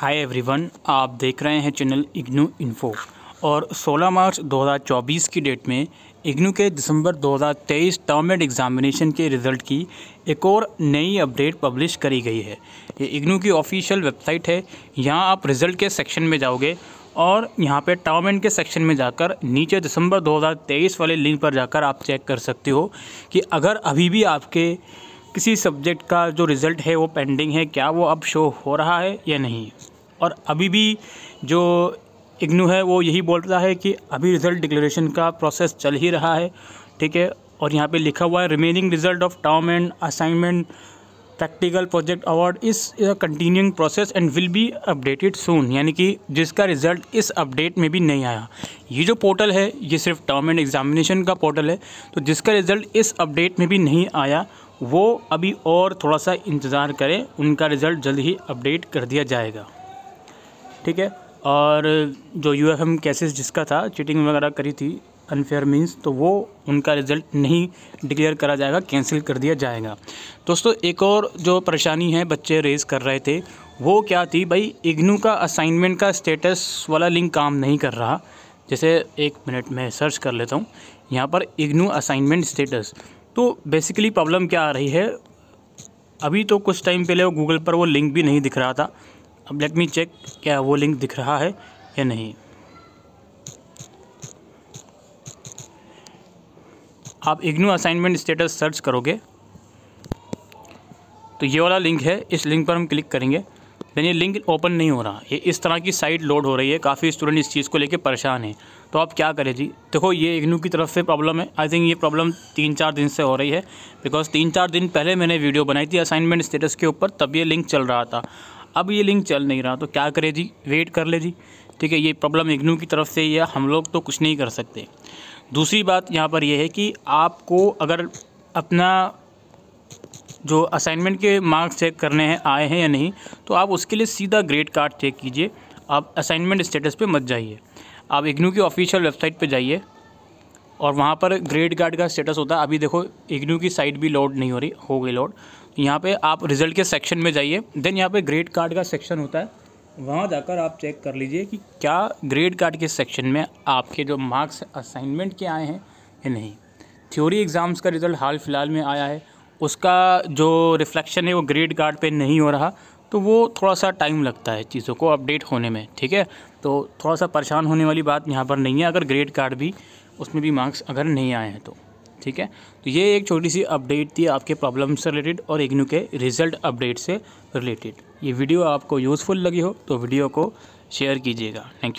hi everyone आप देख रहे हैं चैनल इग्नू इन्फो और 16 मार्च 2024 की डेट में इग्नू के दिसंबर 2023 टर्म एंड एग्ज़ामिनेशन के रिज़ल्ट की एक और नई अपडेट पब्लिश करी गई है ये इग्नू की ऑफिशियल वेबसाइट है यहाँ आप रिज़ल्ट के सेक्शन में जाओगे और यहाँ पे टर्म एंड के सेक्शन में जाकर नीचे दिसंबर 2023 वाले लिंक पर जाकर आप चेक कर सकते हो कि अगर अभी भी आपके किसी सब्जेक्ट का जो रिज़ल्ट है वो पेंडिंग है क्या वो अब शो हो रहा है या नहीं और अभी भी जो इग्नू है वो यही बोल रहा है कि अभी रिज़ल्ट डिक्लेरेशन का प्रोसेस चल ही रहा है ठीक है और यहाँ पे लिखा हुआ है remaining result of term end assignment practical project award is continuing process and will be updated soon यानी कि जिसका रिजल्ट इस अपडेट में भी नहीं आया ये जो पोर्टल है ये सिर्फ टर्म एंड एग्जामिनेशन का पोर्टल है तो जिसका रिजल्ट इस अपडेट में भी नहीं आया वो अभी और थोड़ा सा इंतज़ार करें उनका रिज़ल्ट जल्द ही अपडेट कर दिया जाएगा ठीक है और जो यू एफ एम केसेस जिसका था चीटिंग वगैरह करी थी अनफेयर मीन्स तो वो उनका रिज़ल्ट नहीं डिक्लेयर करा जाएगा कैंसिल कर दिया जाएगा दोस्तों एक और जो परेशानी है बच्चे रेज़ कर रहे थे वो क्या थी भाई इग्नू का असाइनमेंट का स्टेटस वाला लिंक काम नहीं कर रहा जैसे एक मिनट में सर्च कर लेता हूँ यहाँ पर इग्नू असाइनमेंट स्टेटस तो बेसिकली प्रॉब्लम क्या आ रही है अभी तो कुछ टाइम पहले वो गूगल पर वो लिंक भी नहीं दिख रहा था अब लेट मी चेक क्या वो लिंक दिख रहा है या नहीं आप इग्नू असाइनमेंट स्टेटस सर्च करोगे तो ये वाला लिंक है इस लिंक पर हम क्लिक करेंगे देन ये लिंक ओपन नहीं हो रहा ये इस तरह की साइट लोड हो रही है काफ़ी स्टूडेंट इस चीज़ को लेके परेशान है तो आप क्या करें जी देखो ये इग्नू की तरफ से प्रॉब्लम है आई थिंक ये प्रॉब्लम तीन चार दिन से हो रही है बिकॉज तीन चार दिन पहले मैंने वीडियो बनाई थी असाइनमेंट स्टेटस के ऊपर तब ये लिंक चल रहा था अब ये लिंक चल नहीं रहा तो क्या करे जी वेट कर ले जी ठीक है ये प्रॉब्लम इग्नू की तरफ से या हम लोग तो कुछ नहीं कर सकते दूसरी बात यहाँ पर यह है कि आपको अगर अपना जो असाइनमेंट के मार्क्स चेक करने हैं आए हैं या नहीं तो आप उसके लिए सीधा ग्रेड कार्ड चेक कीजिए आप असाइनमेंट स्टेटस पे मत जाइए आप इग्नू की ऑफिशियल वेबसाइट पे जाइए और वहाँ पर ग्रेड कार्ड का स्टेटस होता है अभी देखो इग्नू की साइट भी लोड नहीं हो रही हो गई लोड यहाँ पे आप रिज़ल्ट के सेक्शन में जाइए देन यहाँ पे ग्रेड कार्ड का सेक्शन होता है वहाँ जाकर आप चेक कर लीजिए कि क्या ग्रेड कार्ड के सेक्शन में आपके जो मार्क्स असाइनमेंट के आए हैं या नहीं थ्योरी एग्ज़ाम्स का रिज़ल्ट हाल फिलहाल में आया है उसका जो रिफ्लेक्शन है वो ग्रेड कार्ड पर नहीं हो रहा तो वो थोड़ा सा टाइम लगता है चीज़ों को अपडेट होने में ठीक है तो थोड़ा सा परेशान होने वाली बात यहाँ पर नहीं है अगर ग्रेड कार्ड भी उसमें भी मार्क्स अगर नहीं आए हैं तो ठीक है तो ये एक छोटी सी अपडेट थी आपके प्रॉब्लम से रिलेटेड और इग्नू के रिजल्ट अपडेट से रिलेटेड ये वीडियो आपको यूज़फुल लगी हो तो वीडियो को शेयर कीजिएगा थैंक यू